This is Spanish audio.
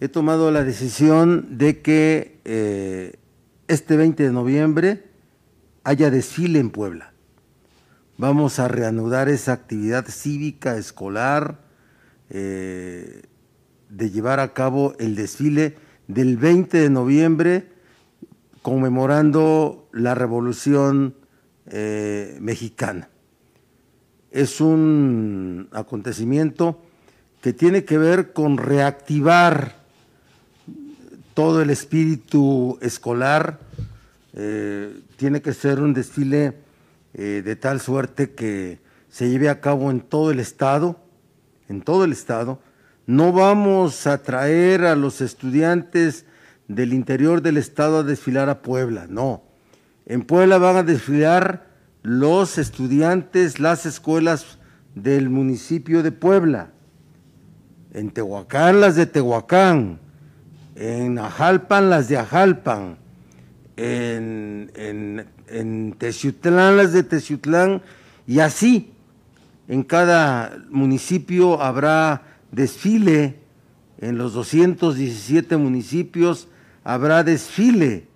he tomado la decisión de que eh, este 20 de noviembre haya desfile en Puebla. Vamos a reanudar esa actividad cívica, escolar, eh, de llevar a cabo el desfile del 20 de noviembre conmemorando la Revolución eh, Mexicana. Es un acontecimiento que tiene que ver con reactivar todo el espíritu escolar. Eh, tiene que ser un desfile eh, de tal suerte que se lleve a cabo en todo el estado, en todo el estado. No vamos a traer a los estudiantes del interior del estado a desfilar a Puebla, no. En Puebla van a desfilar los estudiantes, las escuelas del municipio de Puebla, en Tehuacán las de Tehuacán, en Ajalpan las de Ajalpan, en, en, Teciutlán las de Teciutlán, y así en cada municipio habrá desfile, en los 217 municipios habrá desfile